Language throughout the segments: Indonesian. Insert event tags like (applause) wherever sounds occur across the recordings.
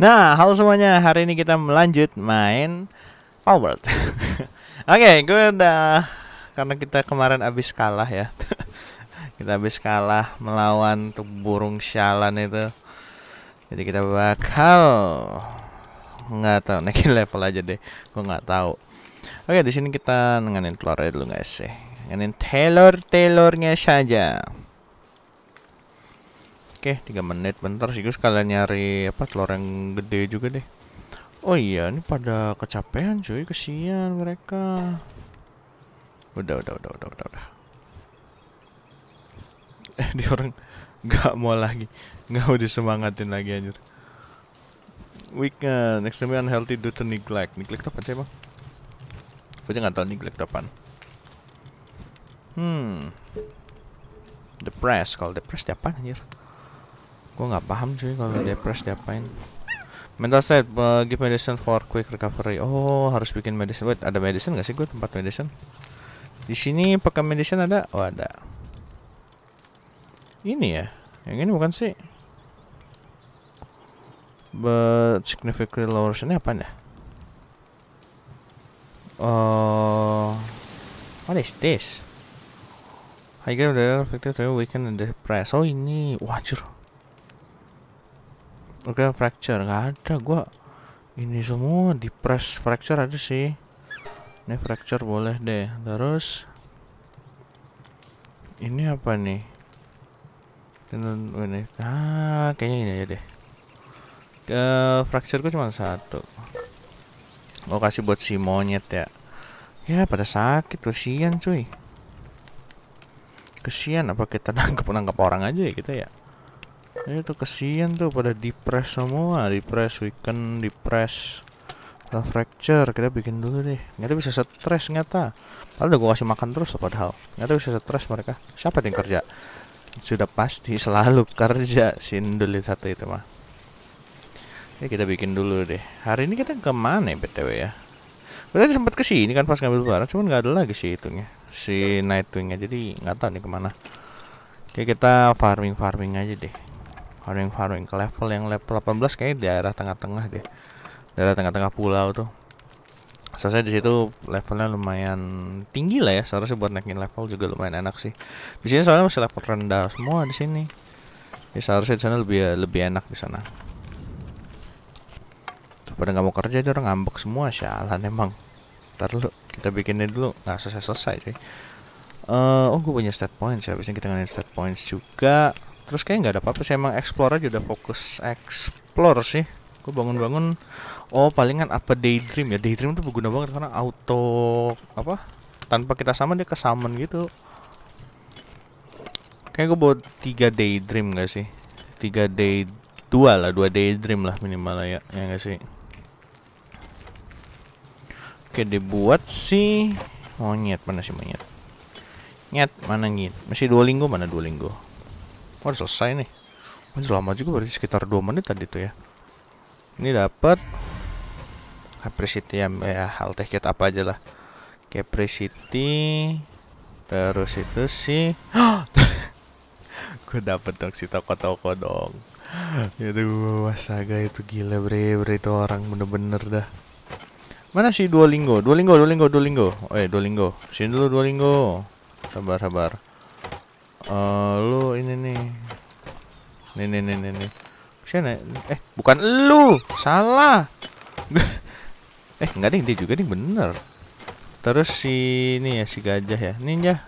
Nah, halo semuanya. Hari ini kita melanjut main Power. (laughs) Oke, okay, gue udah karena kita kemarin habis kalah ya. (laughs) kita habis kalah melawan tuh burung sialan itu. Jadi kita bakal nggak tahu (laughs) naikin level aja deh. Gue nggak tahu. Oke, di sini kita nenganin telur aja dulu guys sih. Ya. nenganin telur-telurnya saja. Oke, tiga menit. Bentar sih gue sekalian nyari apa telur yang gede juga deh. Oh iya, ini pada kecapean cuy, kesian mereka. Udah, udah, udah, udah, udah. udah. (laughs) Eh, di orang nggak mau lagi. Nggak mau disemangatin lagi anjir. Weekend, extremely unhealthy due to neglect. Neglect apa sih, Bang? Gue jangan tahu neglect apaan. Hmm. Depressed, kalau depressed ya apa anjir? Gue nggak paham cuy kalau depres diapain. Mental set, uh, eh, give medicine for quick recovery. Oh, harus bikin medicine. Wait, ada medicine nggak sih gue tempat medicine? Di sini pakai medicine ada? Oh, ada. Ini ya. Yang ini bukan sih? But significantly lower ini apa ya? Oh, what is this? I get Higher level effective weaken and depress. Oh ini, wajur. Oke, okay, fracture nggak ada gua. Ini semua di press fracture ada sih. Ini fracture boleh deh. Terus ini apa nih? Tenun ini. Ah, kayaknya ini aja deh. Uh, fracture gue cuma satu. Oh, kasih buat si monyet ya. Ya, pada sakit kesian cuy. Kesian apa kita (laughs) nangkep nangkep orang aja ya kita ya? Ini tuh kesian tuh pada depres semua, depres weekend, depres fracture, kita bikin dulu deh. nggak bisa stres nyata Padahal udah gua kasih makan terus loh padahal. nggak bisa stres mereka. Siapa yang kerja? Sudah pasti selalu (laughs) kerja si Indul satu itu mah. Ya kita bikin dulu deh. Hari ini kita kemana ya BTW ya? Kita sempat kesini kan pas ngambil barang, cuman nggak ada lagi sih itunya. Si Nightwingnya jadi nggak tahu nih kemana. Oke, kita farming-farming aja deh farming farming ke level yang level 18 kayaknya daerah tengah-tengah deh daerah tengah-tengah pulau tuh selesai di situ levelnya lumayan tinggi lah ya seharusnya buat naikin level juga lumayan enak sih di sini soalnya masih level rendah semua di sini ya seharusnya di sana lebih lebih enak di sana pada nggak mau kerja dia orang ngambek semua sialan emang ntar lu kita bikinnya dulu nggak selesai selesai sih uh, oh gue punya stat points ya habisnya kita ngadain stat points juga terus kayak nggak ada apa-apa sih emang explore aja udah fokus explore sih gue bangun-bangun oh palingan apa daydream ya daydream tuh berguna banget karena auto apa tanpa kita sama dia kesamun gitu kayak gue buat tiga daydream gak sih tiga day dua lah dua daydream lah minimal ya ya gak sih Oke dibuat sih Monyet oh, mana sih monyet Nyet mana nyet Masih dua linggo mana dua linggo Wah, udah selesai nih. Masih udah lama juga berarti sekitar 2 menit tadi tuh ya. Ini dapat Capricity ya, ya hal kit apa aja lah. Capricity terus itu sih (gasps) gue dapat dong si toko-toko dong itu wasaga itu gila bre bre itu orang bener-bener dah mana sih dua dua linggo, linggo, dua linggo, dua linggo. oh ya linggo. sini dulu dua linggo, sabar sabar uh, lu ini nih nih nih nih nih, nih. eh bukan lu salah (laughs) eh nggak deh dia juga nih bener terus si ini ya si gajah ya ninja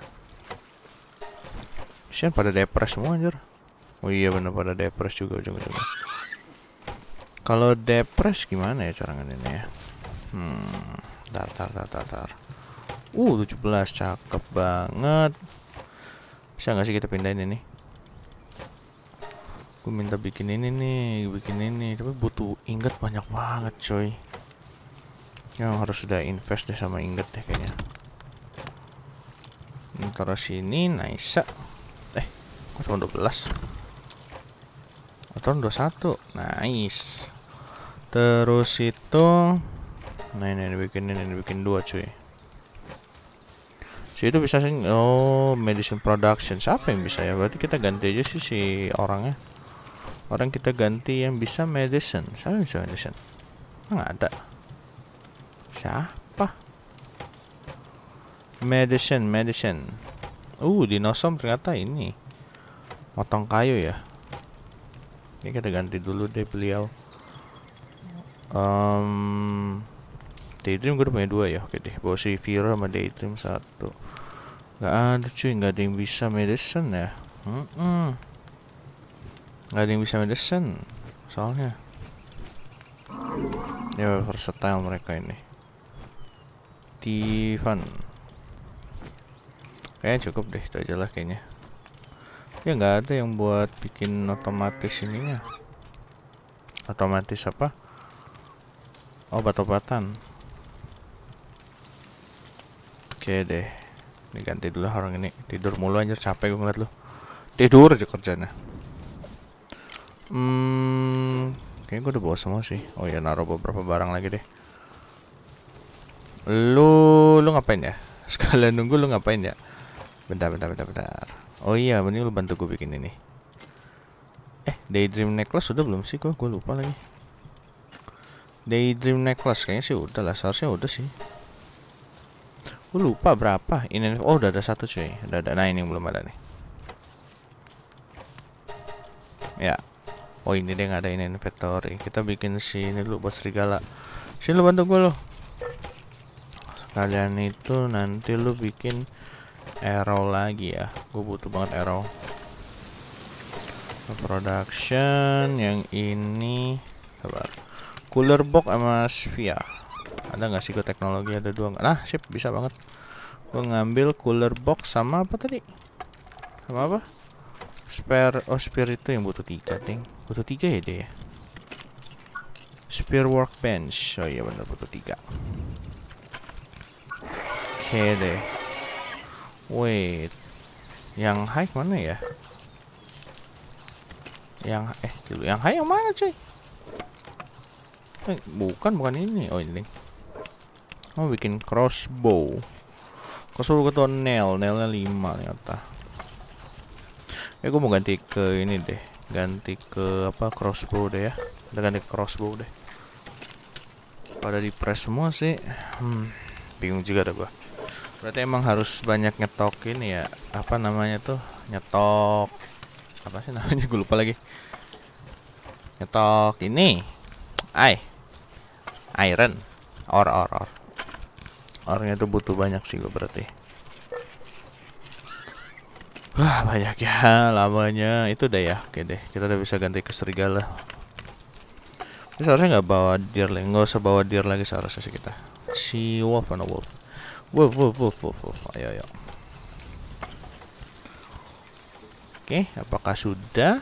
Sian pada depres semua anjir Oh iya bener pada depres juga ujung-ujungnya Kalau depres gimana ya cara ini ya Hmm Tar tar tar tar tar Uh 17 cakep banget bisa nggak sih kita pindahin ini gue minta bikin ini nih bikin ini tapi butuh inget banyak banget coy yang harus sudah invest deh sama inget deh kayaknya ini taruh sini nice. eh cuma 12 atau 21 nice terus itu nah ini, ini bikin ini, ini bikin dua cuy si itu bisa sih oh medicine production siapa yang bisa ya berarti kita ganti aja sih si orangnya orang kita ganti yang bisa medicine siapa yang bisa medicine nggak ada siapa medicine medicine uh dinosom ternyata ini motong kayu ya ini kita ganti dulu deh beliau um, Daydream gue udah punya dua ya oke deh bawa si Vira sama Daydream satu Gak ada cuy gak ada yang bisa medicine ya mm -mm. Gak ada yang bisa medicine soalnya ya versatile mereka ini Tivan kayaknya cukup deh itu aja lah kayaknya ya gak ada yang buat bikin otomatis ininya otomatis apa obat-obatan Oke deh. Ini ganti dulu orang ini. Tidur mulu aja capek gue ngeliat lu. Tidur aja kerjanya. Hmm, kayaknya gue udah bawa semua sih. Oh ya naruh beberapa barang lagi deh. Lu lu ngapain ya? (laughs) Sekalian nunggu lu ngapain ya? Bentar bentar bentar bentar. Oh iya, ini lu bantu gue bikin ini. Eh, Daydream Necklace udah belum sih? Gue gue lupa lagi. Daydream Necklace kayaknya sih udah lah, seharusnya udah sih. Gue lupa berapa ini. Oh, udah ada satu cuy. Udah ada. Nah, ini yang belum ada nih. Ya. Oh, ini dia nggak ada ini inventory. Kita bikin sini dulu bos serigala. Sini lu bantu gue lo. Sekalian itu nanti lu bikin arrow lagi ya. Gue butuh banget arrow. Production yang ini. Sabar. Cooler box sama sphere ada nggak sih ke teknologi ada dua nggak nah sip bisa banget gue ngambil cooler box sama apa tadi sama apa spare oh spare itu yang butuh tiga ting butuh tiga ya deh ya? spare workbench oh iya bener butuh tiga oke okay, deh wait yang high mana ya yang eh dulu yang high yang mana cuy eh, bukan bukan ini oh ini Oh bikin crossbow Crossbow atau nail Nailnya 5 ternyata Ya eh, gue mau ganti ke ini deh Ganti ke apa crossbow deh ya Kita ganti ke crossbow deh Pada di press semua sih hmm, Bingung juga dah gue Berarti emang harus banyak nyetok ini ya Apa namanya tuh Nyetok Apa sih namanya gue lupa lagi Nyetok ini ay, Iron Or or or Orangnya tuh butuh banyak sih gue berarti. Wah banyak ya (laughs) lamanya itu udah ya oke deh kita udah bisa ganti ke serigala. Ini seharusnya nggak bawa deer lagi nggak usah bawa deer lagi seharusnya sih kita. Si wolf mana wolf? Wolf wolf wolf wolf, wolf. ayo ayo. Oke apakah sudah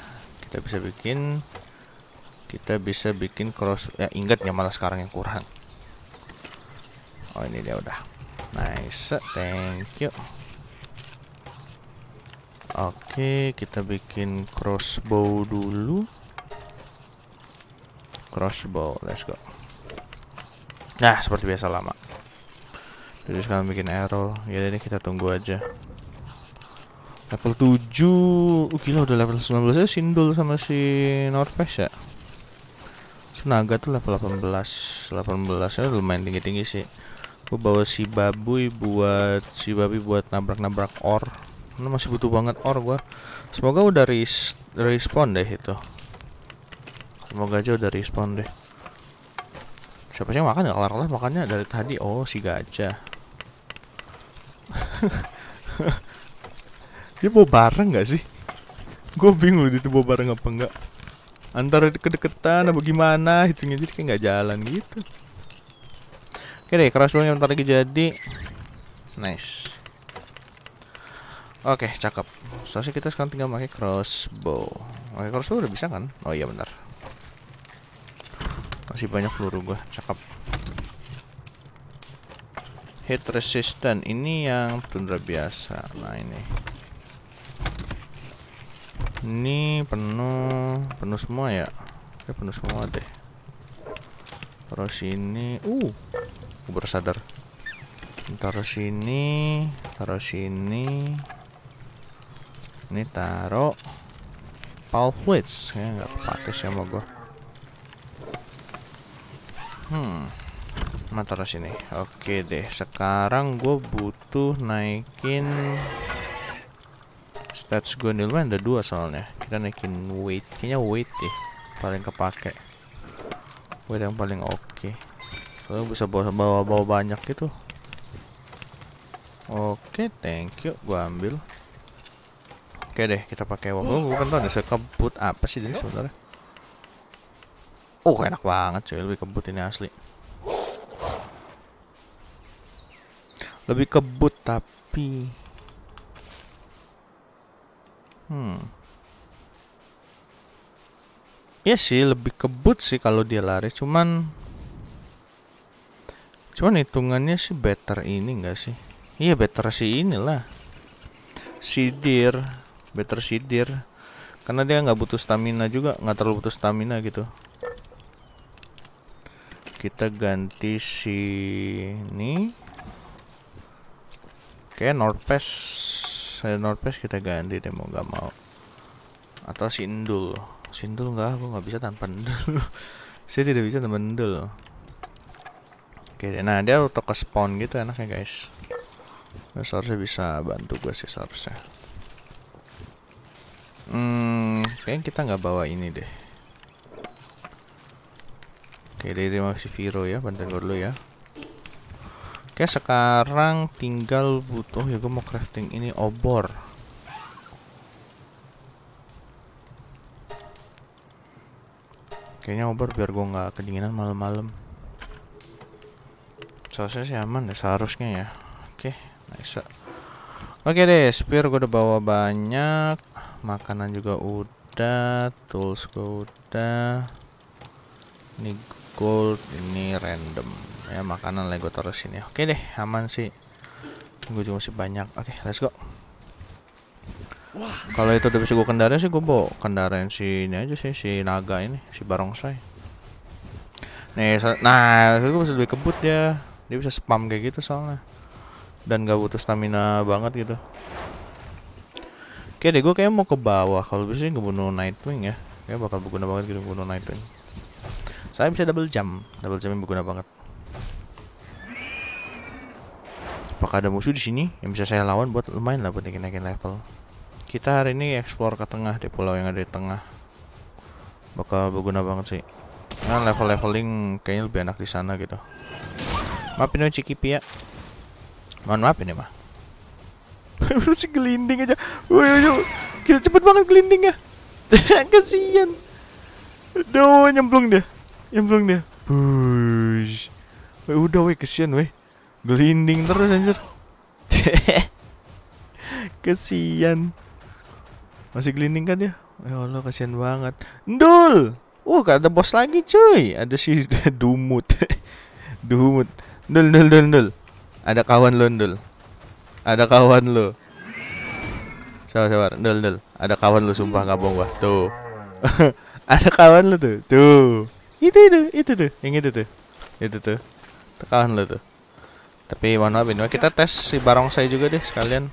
kita bisa bikin kita bisa bikin cross ya ingatnya malah sekarang yang kurang. Oh ini dia udah. Nice, thank you. Oke, kita bikin crossbow dulu. Crossbow, let's go. Nah, seperti biasa lama. Jadi sekarang bikin arrow. Ya ini kita tunggu aja. Level 7. Uh, gila udah level 19 aja Sindul sama si Face ya. Senaga tuh level 18. 18 ya lumayan tinggi-tinggi sih gue bawa si babui buat si babi buat nabrak-nabrak or ini masih butuh banget or gue semoga udah res respon deh itu semoga aja udah respon deh siapa sih yang makan gak kelar makannya dari tadi oh si gajah (laughs) dia bawa bareng gak sih gue bingung dia tuh bawa bareng apa enggak antara kedeketan apa gimana hitungnya jadi kayak nggak jalan gitu Oke deh, crossbownya bentar lagi jadi. Nice. Oke, cakep. soalnya kita sekarang tinggal pakai crossbow. oke crossbow udah bisa kan? Oh iya benar. Masih banyak peluru gua, cakep. Hit resistant ini yang tundra biasa. Nah, ini. Ini penuh, penuh semua ya. Oke, penuh semua deh. Terus ini, uh gue baru sadar. Taruh sini, taruh sini. Ini taruh Paul weights Ya nggak pakai sih sama gue Hmm. mana taruh sini. Oke deh. Sekarang gue butuh naikin stats gue nih lumayan ada dua soalnya kita naikin weight kayaknya weight deh paling kepake weight yang paling oke okay. Soalnya eh, bisa bawa-bawa banyak gitu. Oke, thank you. Gua ambil. Oke deh, kita pakai wabu Oh, bukan tahu deh, kebut apa sih ini sebenarnya. Oh, enak banget cuy, lebih kebut ini asli. Lebih kebut tapi Hmm. Iya sih, lebih kebut sih kalau dia lari, cuman Cuman hitungannya sih better ini enggak sih? Iya better sih inilah. Sidir, better sidir. Karena dia nggak butuh stamina juga, nggak terlalu butuh stamina gitu. Kita ganti si ini. Oke, Norpes. Saya Norpes kita ganti deh mau nggak mau. Atau Sindul. Sindul nggak, aku nggak bisa tanpa Sindul. (laughs) Saya tidak bisa tanpa Sindul. Oke, nah dia auto ke spawn gitu enaknya guys. Nah, harusnya bisa bantu gue sih seharusnya. Hmm, kayaknya kita nggak bawa ini deh. Oke, dari masih Viro ya, bantuin gue dulu ya. Oke, sekarang tinggal butuh ya gue mau crafting ini obor. Kayaknya obor biar gue nggak kedinginan malam-malam. Selesai sih aman deh seharusnya ya. Oke, okay, nice. Oke okay deh, spear gue udah bawa banyak. Makanan juga udah, tools gue udah. Ini gold, ini random. Ya, makanan lagi gue taruh sini. Oke okay deh, aman sih. Gue juga masih banyak. Oke, okay, let's go. Kalau itu udah bisa gue kendarain sih gue bawa kendaraan si ini aja sih si naga ini si barongsai. Nih, nah, gue bisa lebih kebut ya dia bisa spam kayak gitu soalnya dan gak butuh stamina banget gitu oke deh gue kayaknya mau ke bawah kalau bisa sih bunuh Nightwing ya kayak bakal berguna banget gitu bunuh Nightwing saya bisa double jump double jump yang berguna banget apakah ada musuh di sini yang bisa saya lawan buat lumayan lah buat naikin-naikin level kita hari ini explore ke tengah di pulau yang ada di tengah bakal berguna banget sih Nah level leveling kayaknya lebih enak di sana gitu Maafin dong ciki pia, ya. Mohon maaf ini mah. masih (laughs) si gelinding aja. Woi, yo, gila cepet banget gelindingnya. (laughs) Kasian. Aduh nyemplung dia. Nyemplung dia. Bush. Woy udah woy kesian woy Gelinding terus anjir. (laughs) kesian. Masih gelinding kan dia? Ya Allah, kasihan banget. Ndul. Uh, ada bos lagi cuy. Ada si Dumut. Dumut. Dul dul dul dul. Ada kawan lu dul. Ada kawan lu. Sabar sabar. Dul dul. Ada kawan lu sumpah enggak bohong gua. Tuh. (laughs) ada kawan lu tuh. Tuh. Itu itu itu tuh. Yang itu tuh. Itu tuh. Itu kawan lo tuh. Tapi mohon maaf kita tes si saya juga deh sekalian.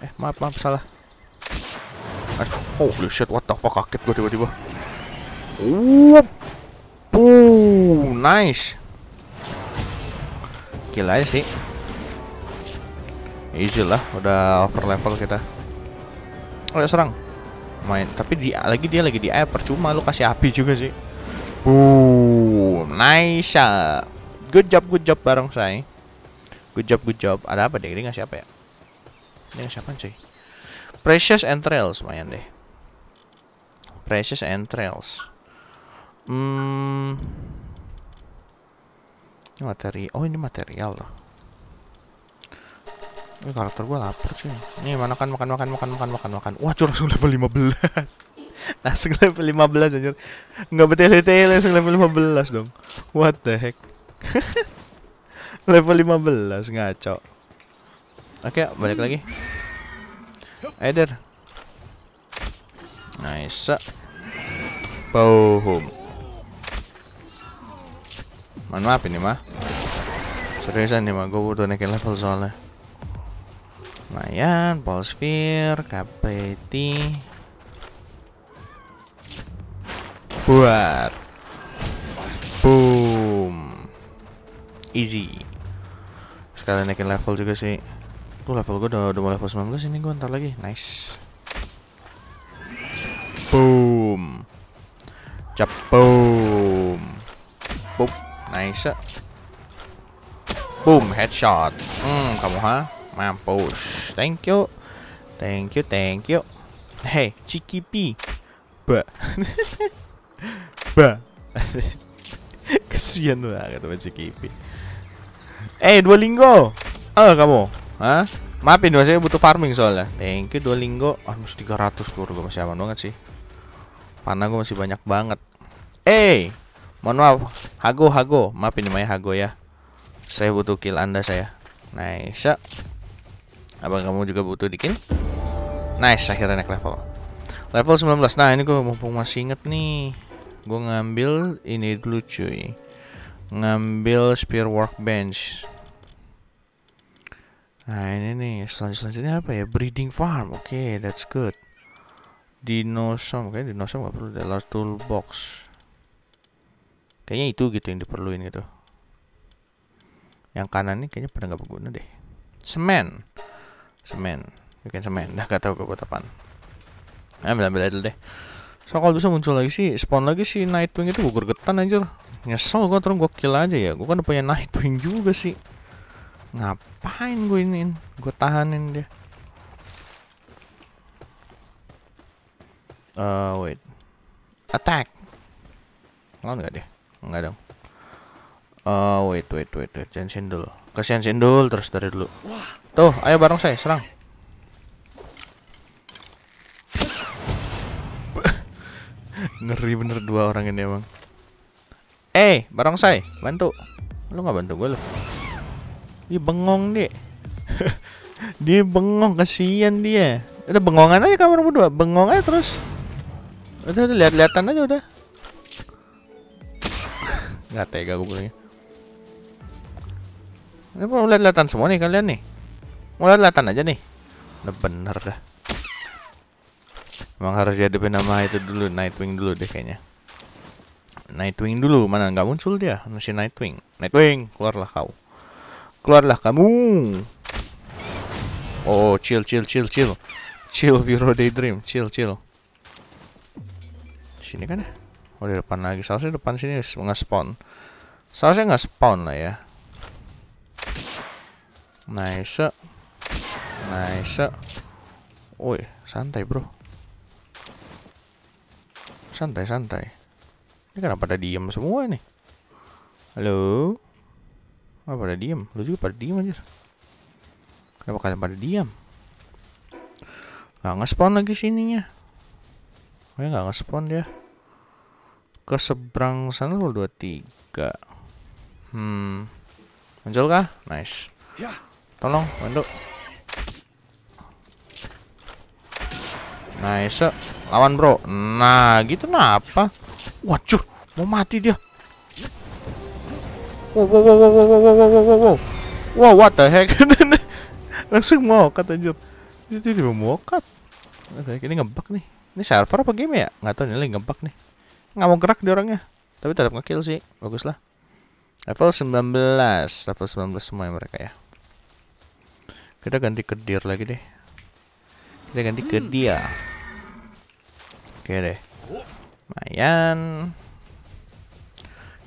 Eh maaf maaf salah. Holy shit, what the fuck, kaget gue tiba-tiba. Wup. Boom, nice kill aja sih easy lah udah over level kita oh ya serang main tapi dia lagi dia lagi di air percuma lu kasih api juga sih boom nice shot good job good job bareng saya good job good job ada apa deh ini ngasih apa ya ini ngasih apa cuy precious entrails lumayan deh precious entrails hmm ini materi. Oh, ini material loh. Ini karakter gue lapar cuy. Ini mana kan makan makan makan makan makan makan. Wah, cuy langsung level 15. (laughs) langsung level 15 anjir. nggak betul-betul langsung level 15 dong. What the heck? (laughs) level 15 ngaco. Oke, okay, balik lagi. Eder. Nice. Boom. Mohon maaf ini mah. Seriusan nih mah, gue butuh naikin level soalnya. Lumayan, Pulse Sphere, KPT. Buat. Boom. Easy. Sekalian naikin level juga sih. Tuh level gue udah, udah mau level 19 ini gue ntar lagi. Nice. Boom. Cap boom. Boom. Nice. Boom, headshot. Hmm, kamu ha? Mampus. Thank you. Thank you, thank you. Hey, Cikipi. Ba. (laughs) ba. (laughs) Kesian banget sama Cikipi. Eh, hey, Duolingo. Oh, kamu. Hah? Maafin, dua saya butuh farming soalnya. Thank you, dua linggo. Ah, masih 300 kur. Gue masih aman banget sih. Panah gue masih banyak banget. Eh, hey, Mohon maaf, Hago, Hago. Maaf ini namanya Hago ya. Saya butuh kill Anda saya. Nice. Abang kamu juga butuh dikin? Nice, akhirnya naik level. Level 19. Nah, ini gue mumpung masih inget nih. Gue ngambil ini dulu cuy. Ngambil spear workbench. Nah, ini nih. selanjutnya apa ya? Breeding farm. Oke, okay, that's good. Dinosaur. Kayaknya dinosaur nggak perlu. adalah toolbox kayaknya itu gitu yang diperluin gitu yang kanan ini kayaknya pada nggak berguna deh semen semen bikin semen dah gak tau gue buat apaan nah, ambil ambil aja deh so kalau bisa muncul lagi sih spawn lagi si Nightwing itu gue gergetan anjir nyesel gue terus gue kill aja ya gue kan udah punya Nightwing juga sih ngapain gue ini gue tahanin dia uh, wait attack lawan gak deh Enggak dong. Oh, wait, wait, wait, wait. Jangan sendul. Kasihan sendul terus dari dulu. Tuh, ayo bareng saya, serang. (laughs) Ngeri bener dua orang ini emang. Eh, hey, bareng saya, bantu. Lu nggak bantu gue lu. dia bengong (laughs) deh. dia bengong, kasihan dia. Udah bengongan aja kamar berdua, bengong aja terus. Udah, udah lihat-lihatan aja udah. Gak tega gue punya. Ini mau lihat-lihatan semua nih kalian nih. Mau lihat-lihatan aja nih. udah bener dah. Emang harus jadi nama itu dulu, Nightwing dulu deh kayaknya. Nightwing dulu, mana nggak muncul dia, masih Nightwing. Nightwing, keluarlah kau. Keluarlah kamu. Oh, chill, chill, chill, chill. Chill, Bureau Daydream, chill, chill. Sini kan Oh di depan lagi, seharusnya depan sini nggak spawn. Seharusnya nge spawn lah ya. Nice, nice. Woi, santai bro. Santai santai. Ini kenapa pada diem semua nih? Halo? Apa pada diem? Lu juga pada diem aja. Kenapa kalian pada diem? Gak nge-spawn lagi sininya. Kayaknya oh, gak nge-spawn dia ke seberang sana level tiga hmm muncul kah nice ya. tolong bantu nice lawan bro nah gitu kenapa nah waduh mau mati dia wow wow wow wow wow wow wow wow wow wow what the heck (laughs) langsung mau kata anjir jadi dia kat ini ngebak nih ini server apa game ya nggak tahu nih lagi ngebak nih nggak mau gerak di orangnya tapi tetap ngekill sih bagus lah level 19 level 19 semua mereka ya kita ganti ke deer lagi deh kita ganti ke hmm. dia oke deh Mayan.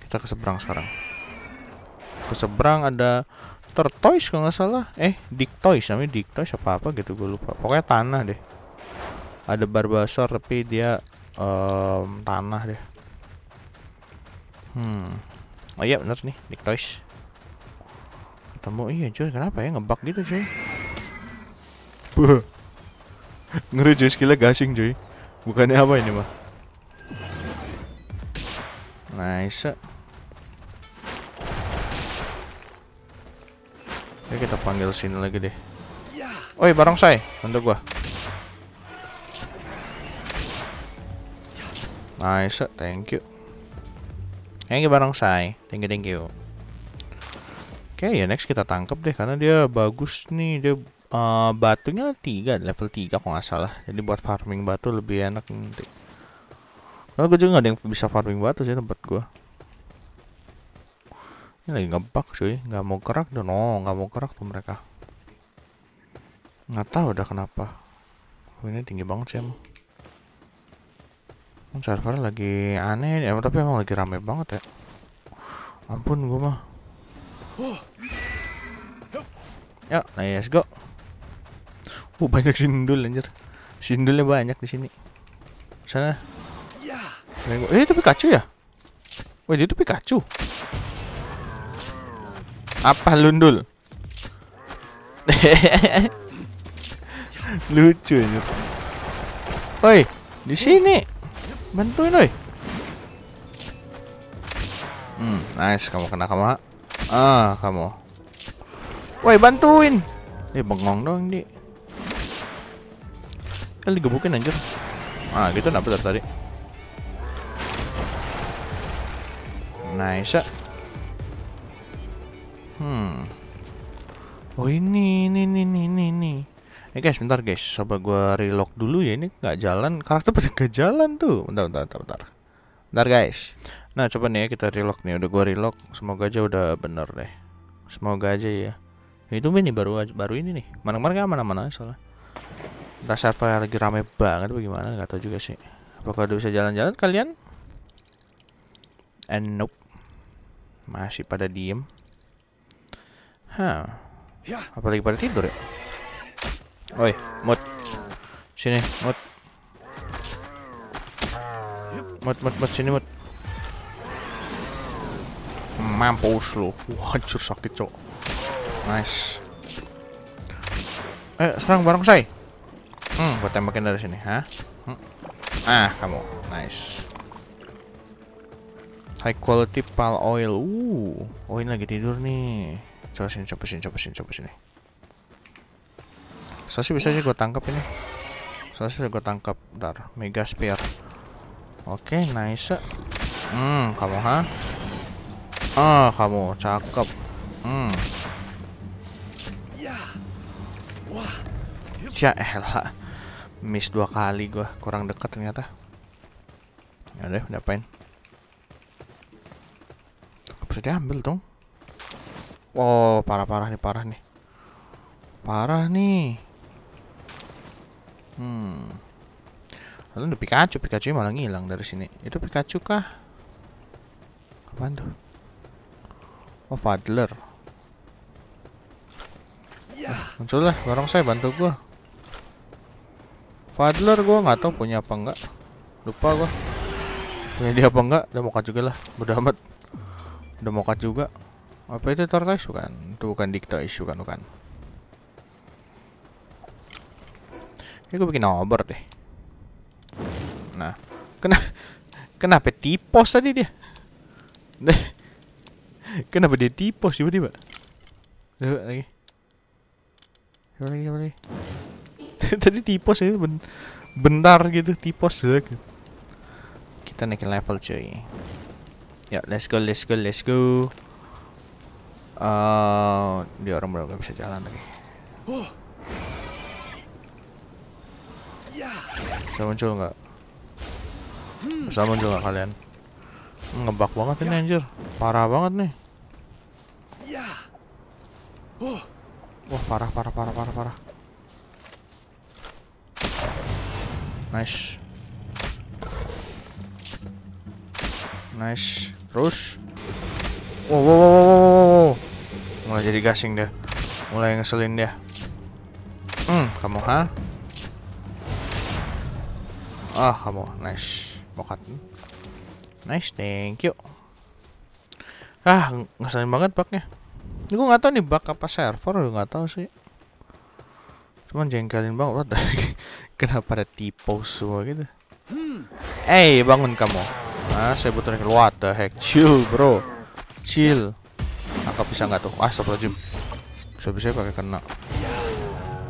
kita ke seberang sekarang ke seberang ada Tortoise kalau nggak salah eh toys namanya toys apa apa gitu gue lupa pokoknya tanah deh ada barbasor tapi dia um, tanah deh. Hmm. Oh iya benar nih, Nick Toys. Ketemu iya cuy, kenapa ya ngebug gitu cuy? (laughs) Ngeri cuy, skillnya gasing cuy. Bukannya apa ini mah? Nice. Ya kita panggil sini lagi deh. Oi, saya, untuk gua. Nice, thank you. Thank you saya, Thank you, thank you. Oke, okay, ya next kita tangkap deh karena dia bagus nih. Dia uh, batunya tiga level 3 kok nggak salah. Jadi buat farming batu lebih enak nanti. Kalau gue juga gak ada yang bisa farming batu sih tempat gue. Ini lagi ngebak cuy, nggak mau kerak dong, no, nggak mau kerak tuh mereka. Nggak tahu udah kenapa. Ini tinggi banget sih emang server lagi aneh ya tapi emang lagi rame banget ya ampun gue mah ya, nah yes go uh banyak sindul anjir sindulnya banyak di sini sana eh itu Pikachu ya wah itu Pikachu apa lundul (laughs) lucu anjir woi di sini Bantuin oi. Hmm, nice kamu kena kamu. Ah, kamu. Woi, bantuin. Eh, bengong dong di. kan digebukin anjir. Ah, gitu dapat tadi. Nice. Ya. Hmm. Oh ini, ini, ini, ini, ini. Eh guys, bentar guys. Coba gue relock dulu ya. Ini nggak jalan. Karakter pada nggak jalan tuh. Bentar, bentar, bentar, bentar. Bentar guys. Nah, coba nih ya kita relock nih. Udah gue relock. Semoga aja udah bener deh. Semoga aja ya. Itu ini baru baru ini nih. Mana-mana gak mana-mana soalnya. Entah server lagi rame banget bagaimana nggak tahu juga sih. Apakah udah bisa jalan-jalan kalian? And eh, nope. Masih pada diem. Hah. Ya. Apalagi pada tidur ya? Oi, mut. Sini, mut. Mut, mut, mut, sini, mut. Mampus lu. Hancur sakit, cok. Nice. Eh, serang bareng saya. Hmm, buat tembakin dari sini, ha? Hmm. Ah, kamu. Nice. High quality pal oil. Uh, oh ini lagi tidur nih. Coba sini, coba sini, coba sini, coba sini. Sosis bisa sih gue tangkap ini. Sosis gue tangkap. Ntar, Mega Spear. Oke, okay, nice. Hmm, kamu ha? Ah, kamu cakep. Hmm. Ya elah. Miss dua kali gue kurang dekat ternyata. Ya deh, ngapain? Bisa diambil dong. Wow, oh, parah-parah nih, parah nih. Parah nih. Hmm. Lalu ada Pikachu, Pikachu malah ngilang dari sini. Itu Pikachu kah? Apaan tuh? Oh, Fadler. Ya. Eh, lah, barang saya bantu gua. Fadler gua nggak tahu punya apa enggak. Lupa gua. Punya dia apa enggak? Udah mokat juga lah. Udah amat. Udah mokat juga. Apa itu tortoise bukan? Itu bukan isu bukan bukan. Ini gue bikin obor deh. Nah, kena kenapa tipos tadi dia? (laughs) kenapa dia tipos tiba-tiba? Coba lagi. Coba lagi, coba lagi. (laughs) tadi tipos itu ya, ben bentar gitu, tipos lagi. Kita naikin level cuy. Ya, let's go, let's go, let's go. Uh, eh, dia orang belum bisa jalan lagi. Oh. Bisa muncul nggak? Bisa muncul nggak kalian? Ngebak banget ini anjir. Parah banget nih. Wah, parah parah parah parah parah. Nice. Nice. Terus. Wow, wow, wow, wow. Mulai jadi gasing deh, Mulai ngeselin dia. Hmm, kamu ha? Ah, kamu Nice. Bokat. Nice, thank you. Ah, ngeselin banget bugnya. Ini gue gak tau nih bug apa server, gue gak tau sih. Cuman jengkelin banget dari (laughs) Kenapa ada tipe semua gitu. Eh, bangun kamu. Ah saya butuh rekel. What the heck? Chill, bro. Chill. Aku bisa nggak tuh? Ah, stop bisa Sebisa pakai kena.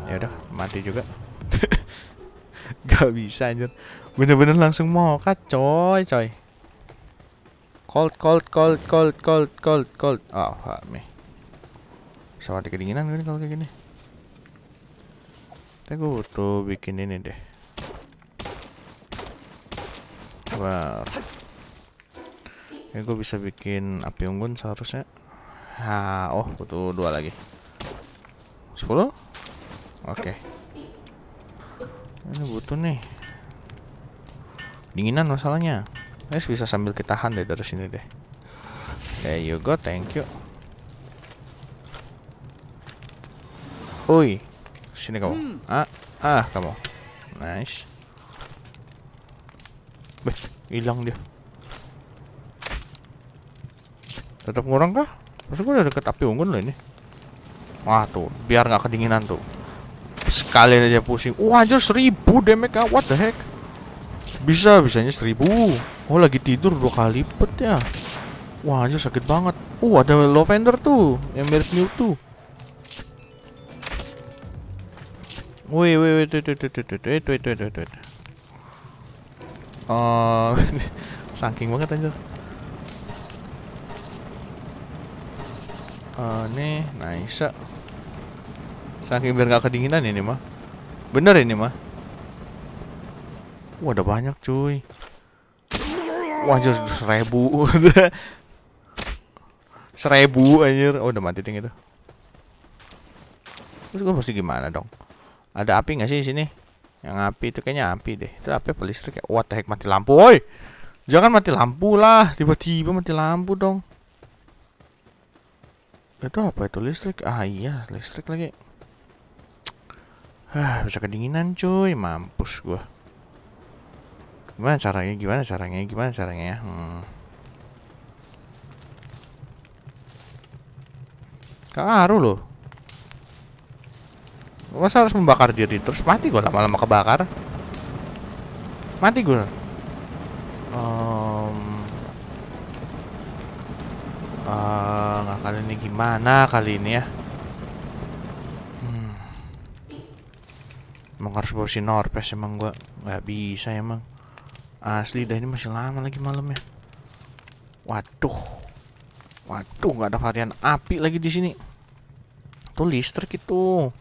Ya udah, mati juga. (laughs) (laughs) Gak bisa anjir Bener-bener langsung mau mokat coy coy Cold cold cold cold cold cold cold Oh me Sama mati kedinginan gini kalau kayak gini Kita gue butuh bikin ini deh Sabar ini gue bisa bikin api unggun seharusnya Ha, oh butuh dua lagi sepuluh Oke okay. Ini butuh nih. Dinginan masalahnya. Guys bisa sambil kita tahan deh dari sini deh. There you go, thank you. Hui, sini kamu. Hmm. Ah, ah kamu. Nice. Beh, hilang dia. Tetap ngurang kah? Maksud gue udah deket api unggun loh ini. Wah tuh, biar nggak kedinginan tuh. Sekalian aja pusing. Wah, anjir seribu damage. What the heck? Bisa bisanya seribu? Oh, lagi tidur dua kali lipat ya. Wah, anjir sakit banget. Uh, ada Lavender tuh yang mirip Mewtwo. Wait, wait, wait, wait, wait, wait, wait, wait, wait, wait, wait. Uh, saking banget anjir. Uh, nih, nice. Saking biar gak kedinginan ini mah. Bener ini mah. Wah ada banyak cuy. Wah anjir seribu. (laughs) seribu anjir. Oh udah mati ding itu. Terus gue mesti gimana dong? Ada api gak sih sini? Yang api itu kayaknya api deh. Itu api apa listrik ya? What the mati lampu, woi. Jangan mati lampu lah, tiba-tiba mati lampu dong. Itu apa itu listrik? Ah iya, listrik lagi. Hah, bisa kedinginan cuy, mampus gua. Gimana caranya? Gimana caranya? Gimana caranya? Ya? Hmm. Kak Aru loh. Masa harus membakar diri terus mati gua lama-lama kebakar. Mati gua. Um, uh, eh, kali ini gimana kali ini ya? Emang harus bawa si Norpes emang gua nggak bisa emang. Asli dah ini masih lama lagi malam ya. Waduh. Waduh nggak ada varian api lagi di sini. Tuh listrik itu.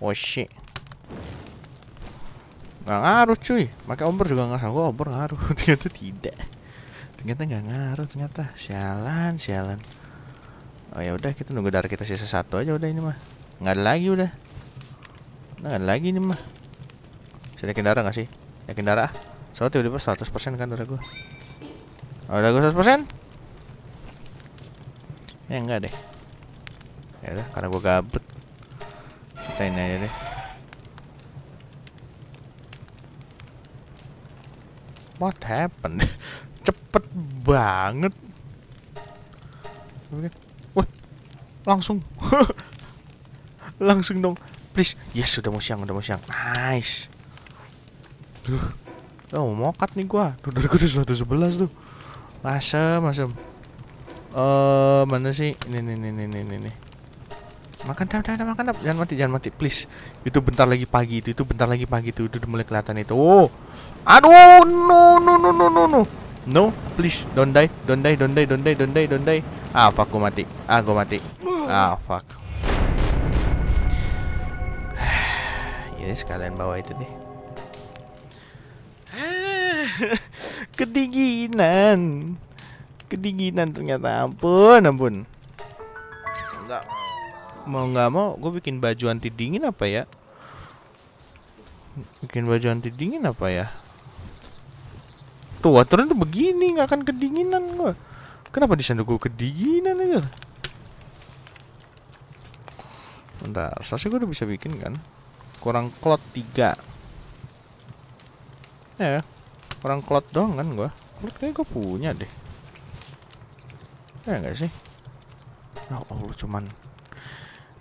Oh shit. Gak ngaruh cuy. Pakai obor juga nggak sanggup obor ngaruh. (laughs) ternyata tidak. Ternyata nggak ngaruh ternyata. Sialan, sialan. Oh ya udah kita nunggu darah kita sisa satu aja udah ini mah. Nggak ada lagi udah. Nah, lagi nih mah. Bisa naikin darah gak sih? Naikin darah Soalnya tiba-tiba 100% kan darah gue. Oh, darah gua 100%? Ya enggak deh. Ya udah, karena gue gabut. Kita ini aja deh. What happened? (laughs) Cepet banget. Wah, langsung. (laughs) langsung dong please yes udah mau siang udah mau siang nice Duh. Oh, mau mokat nih gua. Tuh, dari gua 111 tuh. masem, masem. Eh, uh, mana sih? Ini nih nih nih nih nih. Makan dah, dah, dah, makan dah. Jangan mati, jangan mati, please. Itu bentar lagi pagi, itu, itu bentar lagi pagi itu, itu udah mulai kelihatan itu. Oh. Aduh, no, no, no, no, no, no. No, please, don't die, don't die, don't die, don't die, don't die, don't die. Ah, fuck, gua mati. Ah, gua mati. Ah, fuck. Ya, ini sekalian bawa itu deh. (laughs) Kedinginan. Kedinginan ternyata. Ampun, ampun. Enggak. Mau nggak mau, gue bikin baju anti dingin apa ya? Bikin baju anti dingin apa ya? Tuh aturan tuh begini, nggak akan kedinginan gue. Kenapa di sana gue kedinginan aja? Bentar, sasi gue udah bisa bikin kan? kurang klot tiga iya ya kurang klot dong kan gua klot kayak gua punya deh ya enggak sih ya oh, Allah cuman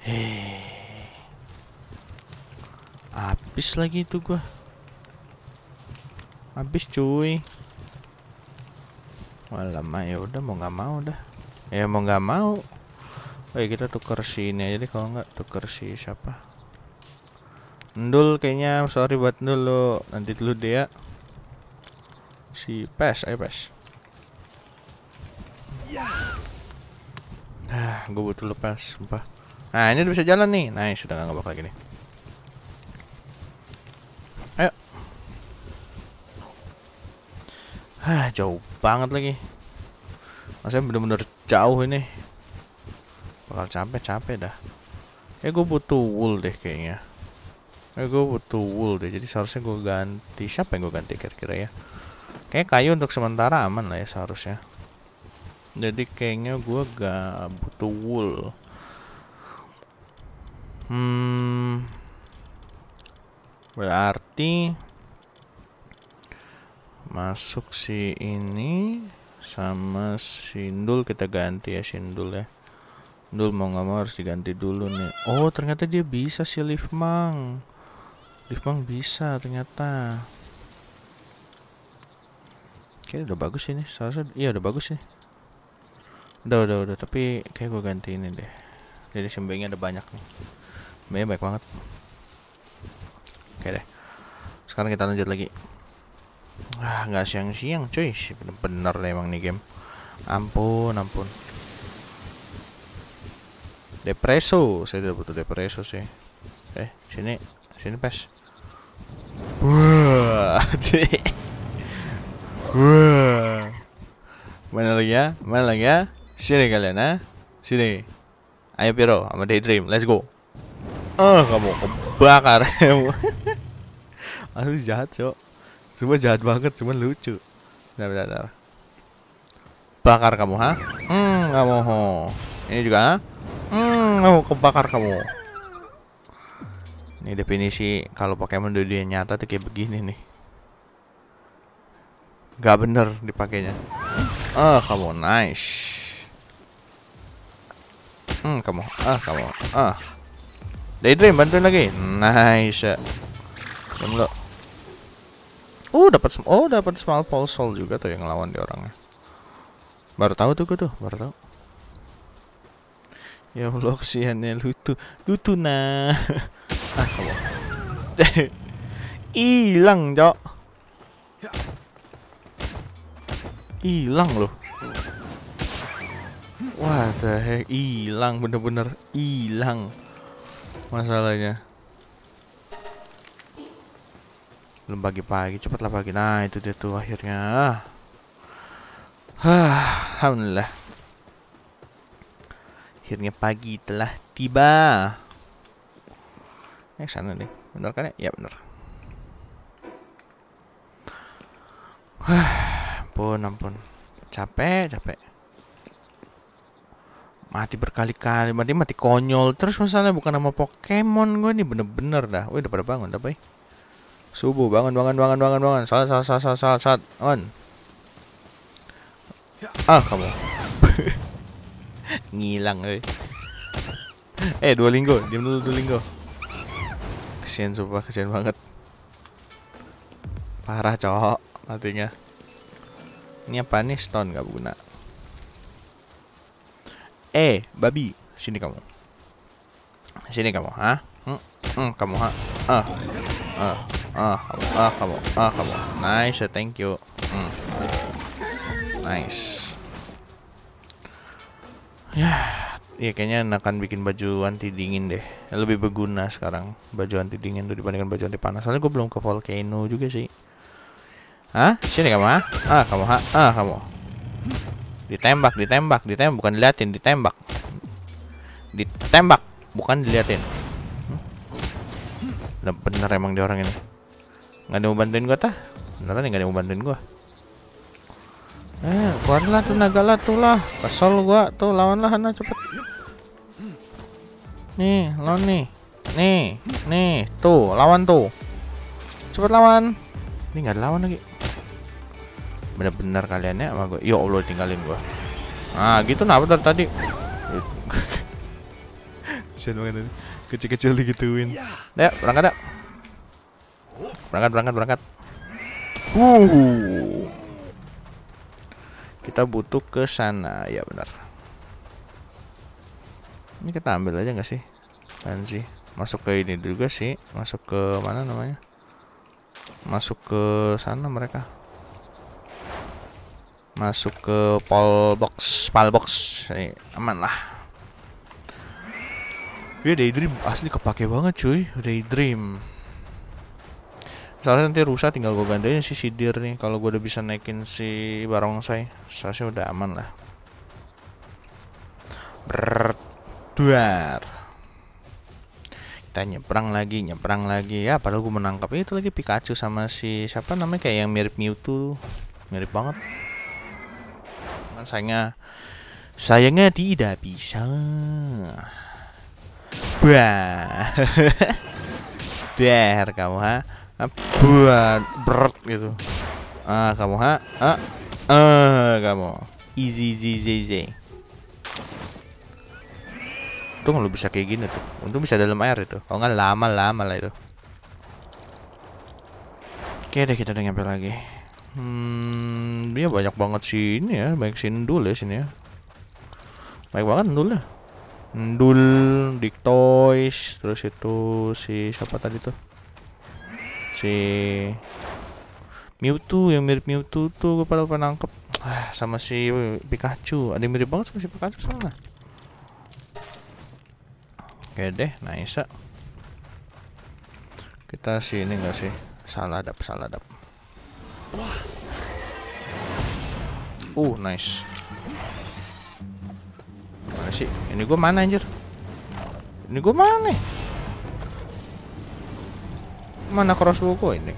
heh habis lagi itu gua habis cuy malam ya udah mau nggak mau dah ya mau nggak mau Oke kita tuker si ini aja deh kalau nggak tuker si siapa Ndul kayaknya sorry buat Ndul lo nanti dulu deh ya. Si Pes, ayo Pes. Nah, gue butuh lo lepas, sumpah. Nah, ini udah bisa jalan nih. Nah, nice, sudah nggak bakal gini. Ayo. Hah, jauh banget lagi. Maksudnya bener-bener jauh ini. Bakal capek-capek dah. Eh, ya, gue butuh wool deh kayaknya. Eh, gue butuh wool deh, jadi seharusnya gue ganti. Siapa yang gue ganti kira-kira ya? Kayak kayu untuk sementara aman lah ya seharusnya. Jadi kayaknya gue gak butuh wool. Hmm, berarti masuk si ini sama sindul kita ganti ya sindul ya. sindul mau nggak mau harus diganti dulu nih. Oh ternyata dia bisa si mang Jepang bisa ternyata Oke udah bagus ini salah satu, iya udah bagus sih Udah udah udah tapi kayak gue ganti ini deh Jadi sembengnya ada banyak nih Sembengnya baik banget Oke deh Sekarang kita lanjut lagi ah nggak siang-siang cuy Bener-bener deh emang nih game Ampun ampun Depreso Saya tidak butuh depreso sih Eh sini sini pes Wah, (laughs) Mana lagi ya? Mana lagi ya? Sini kalian ha? Sini Ayo Piro sama Daydream Let's go Oh kamu kebakar (laughs) kamu Aduh jahat cok Cuma jahat banget Cuma lucu Bentar bentar, bentar. Bakar kamu ha? Hmm kamu ho Ini juga ha? Hmm kamu kebakar kamu ini definisi kalau Pokemon di dunia nyata tuh kayak begini nih. Gak bener dipakainya. Ah, oh, kamu nice. Hmm, kamu. Ah, kamu. Ah. Daydream bantuin lagi. Nice. Kamu lo. Uh, dapat oh dapat small pole soul juga tuh yang lawan di orangnya. Baru tahu tuh gue tuh, baru tahu. Ya Allah kesiannya Lutu Lutu nah (laughs) Ah, kamu. Hilang, Cok. Hilang loh. Wah, the heck. Hilang bener-bener hilang. Masalahnya. Belum pagi-pagi, cepatlah pagi. Nah, itu dia tuh akhirnya. Hah, alhamdulillah. Akhirnya pagi telah tiba eh sana deh bener kan ya Iya, bener ampun ampun capek capek mati berkali-kali mati mati konyol terus misalnya bukan nama Pokemon gue nih bener-bener dah wih udah pada bangun udah baik. subuh bangun bangun bangun bangun bangun salat salat salat salat salat, salat. on ah kamu (laughs) ngilang eh eh dua linggo diam dulu dua linggo kesian sumpah kesian banget parah cowok matinya ini apa nih stone nggak guna eh babi sini kamu sini kamu ha hmm, hmm, kamu ha ah ah ah kamu ah kamu ah kamu nice thank you hmm. nice ya yeah ya kayaknya akan bikin baju anti dingin deh lebih berguna sekarang baju anti dingin tuh dibandingkan baju anti panas soalnya gue belum ke volcano juga sih Hah? Sini kamu ha? Ah kamu ha? Ah kamu Ditembak, ditembak, ditembak Bukan diliatin, ditembak Ditembak Bukan diliatin Udah hmm? bener emang dia orang ini Nggak ada mau bantuin gue tah nih nggak ada mau bantuin gue Eh, keluarlah tuh naga lah tuh lah Kesel gua tuh lawan lah cepet Nih, lawan nih. Nih, nih, tuh, lawan tuh. Cepet lawan. Ini nggak lawan lagi. Bener-bener kalian ya sama gue. Yo ya Allah tinggalin gue. Nah, gitu nah bentar tadi. Kecil (laughs) Kecil-kecil digituin. Ya, berangkat ya. Berangkat, berangkat, berangkat. Uh. Kita butuh ke sana, ya benar. Ini kita ambil aja nggak sih? Apaan sih? Masuk ke ini juga sih. Masuk ke mana namanya? Masuk ke sana mereka. Masuk ke pol box, pal box. Eh, aman lah. Iya Daydream asli kepake banget cuy, Daydream. Soalnya nanti rusak tinggal gue gandain si sidir nih kalau gue udah bisa naikin si barongsai. Soalnya udah aman lah. Berduar kita nyebrang lagi nyebrang lagi ya padahal gue menangkap itu lagi Pikachu sama si siapa namanya kayak yang mirip Mewtwo mirip banget Cuman sayangnya sayangnya tidak bisa wah (laughs) der kamu ha buat berat gitu ah kamu ha ah, ah kamu easy easy, easy. Untung lu bisa kayak gini tuh. Untung bisa dalam air itu. Kalau nggak lama-lama lah itu. Oke deh kita udah nyampe lagi. Hmm, dia banyak banget ini ya, banyak sini dulu ya sini ya. Baik banget ndulnya. Ndul, ya. Diktois, terus itu si siapa tadi tuh? Si Mewtwo yang mirip Mewtwo tuh gue pada pernah nangkep. Ah, sama si Pikachu. Ada yang mirip banget sama si Pikachu sama. Oke deh, nice. Kita sini enggak sih? Salah dap, salah dap. Uh, nice. Mana sih? Ini gue mana anjir? Ini gue mana? Mana crossbow gue ini?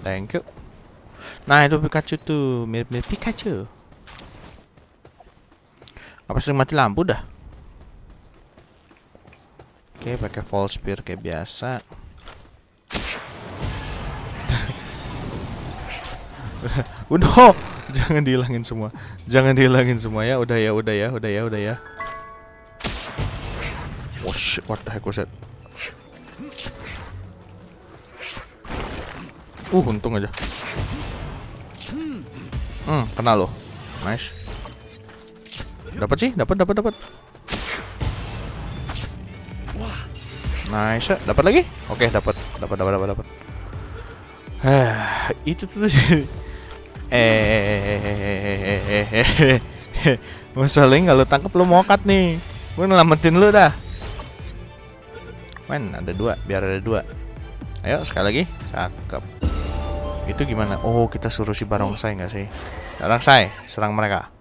Thank you. Nah, itu Pikachu tuh, mirip-mirip Pikachu. Apa sering mati lampu dah? Oke, pakai false spear kayak biasa. Udah, (laughs) jangan dihilangin semua. Jangan dihilangin semua ya. Udah ya, udah ya, udah ya, udah ya. Oh shit, what the heck was that? Uh, untung aja. Hmm, kena loh. Nice. Dapat sih, dapat, dapat, dapat. Nice. Dapat lagi? Oke, okay, dapat. Dapat dapat dapat dapat. itu tuh. eh. Masalahnya lo tangkap lo mokat nih. Gue ngelamatin lu dah. Main ada dua, biar ada dua. Ayo sekali lagi. Cakep. Itu gimana? Oh, kita suruh si barongsai nggak sih? Barongsai, serang mereka.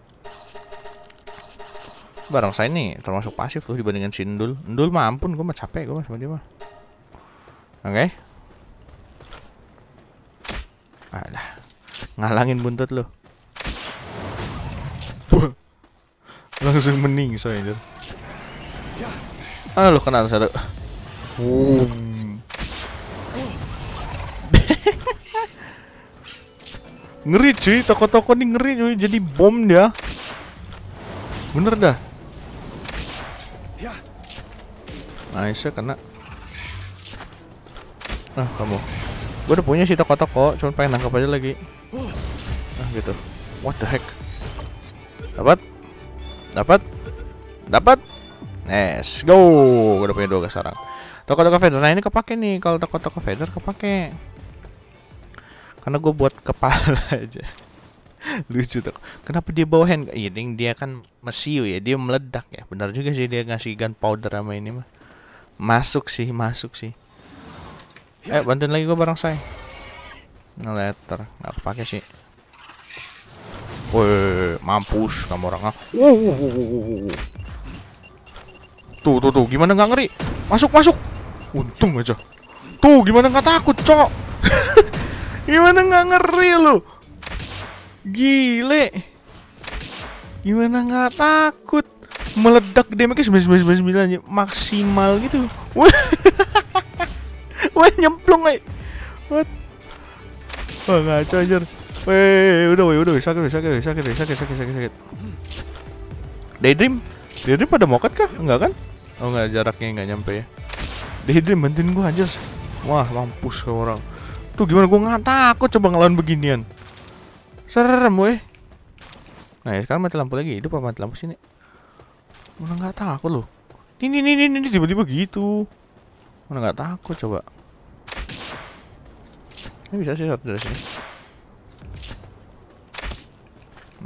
Barang saya nih termasuk pasif tuh dibandingkan si Endul. Endul mah ampun gue mah capek gue sama dia mah. Oke. Okay. Alah. Ngalangin buntut lo. (laughs) Langsung mening soalnya. Ah lo kenal satu. Hmm. (laughs) ngeri cuy, toko-toko nih ngeri cuy, jadi bom dia. Bener dah. Nice kena Ah kamu Gue udah punya sih toko-toko Cuman pengen nangkap aja lagi Ah gitu What the heck Dapat Dapat Dapat Nice Go Gue udah punya dua gas sarang Toko-toko feather Nah ini kepake nih Kalau toko-toko feather kepake Karena gue buat kepala (laughs) aja lucu tuh kenapa dia bawa hand iya, ini dia kan mesiu ya dia meledak ya benar juga sih dia ngasih powder sama ini mah Masuk sih, masuk sih. Eh, bantuin lagi gue bareng saya. Ngeletter, nggak kepake sih. Woi, mampus kamu orang ah. Tuh, tuh, tuh, gimana nggak ngeri? Masuk, masuk. Untung aja. Tuh, gimana nggak takut, cok? (laughs) gimana nggak ngeri lu? Gile. Gimana nggak takut? meledak damage sembilan sembilan maksimal gitu wah (laughs) nyemplung ay what wah ngaco aja Weh, udah weh, udah sakit, sakit, sakit, sakit, sakit, sakit, sakit. Daydream, Daydream pada moket kah? Enggak kan? Oh enggak, jaraknya enggak nyampe ya. Daydream bantuin gua anjir. Wah, mampus kau orang. Tuh gimana gua nggak takut coba ngelawan beginian. Serem weh. Nah, ya sekarang mati lampu lagi. Hidup apa mati lampu sini? Mana nggak takut loh. Ini ini ini ini tiba-tiba gitu. Mana nggak takut coba. Ini bisa sih satu dari sini.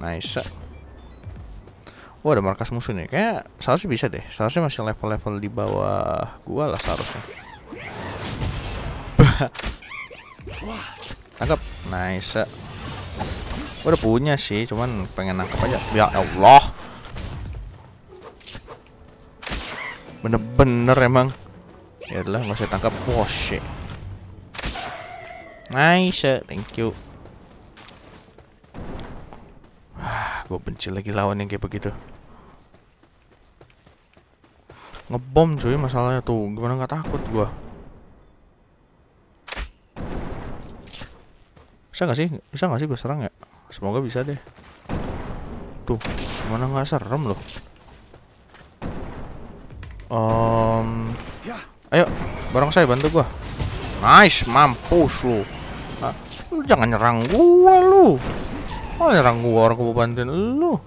Nice. Wah oh, ada markas musuh nih. Kayak seharusnya bisa deh. Seharusnya masih level-level di bawah gua lah seharusnya. Tangkap. Nice. Gua udah punya sih, cuman pengen nangkap aja. Ya Allah. Bener-bener emang. Ya adalah nggak saya tangkap. Oh shit. Nice, eh. thank you. Ah, gue benci lagi lawan yang kayak begitu. Ngebom cuy masalahnya tuh. Gimana gak takut gue. Bisa gak sih? Bisa gak sih gue serang ya? Semoga bisa deh. Tuh, gimana gak serem loh. Um, ayo, bareng saya bantu gua. Nice, mampus lu. Ah, lu jangan nyerang gua lu. Oh, nyerang gua orang gua bantuin lu.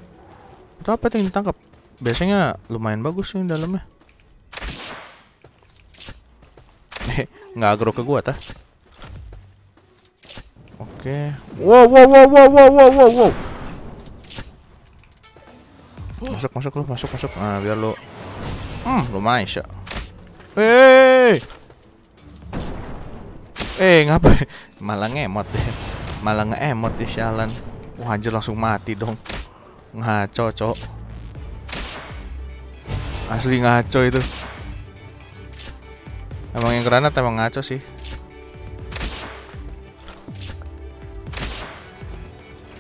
Itu apa yang ditangkap? Biasanya lumayan bagus sih dalamnya. (laughs) nggak agro ke gua tah. Oke. Okay. Wow, wow, wow, wow, wow, wow, wow, wow. Masuk, masuk lu, masuk, masuk. Nah, biar lu lo Hmm, lumayan sih. Eh. Eh, ngapain? Malah ngemot deh. Malah ngemot di sialan. Wah, anjir langsung mati dong. Ngaco, cok. Asli ngaco itu. Emang yang granat emang ngaco sih.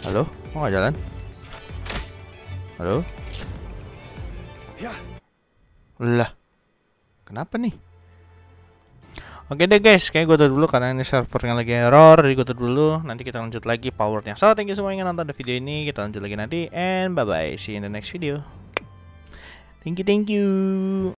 Halo? Mau oh, jalan? Halo? Lah. Kenapa nih? Oke deh guys, kayak gue tutup dulu karena ini servernya lagi error, jadi gue tutup dulu. Nanti kita lanjut lagi powernya. So, thank you semua yang nonton video ini. Kita lanjut lagi nanti and bye bye. See you in the next video. Thank you, thank you.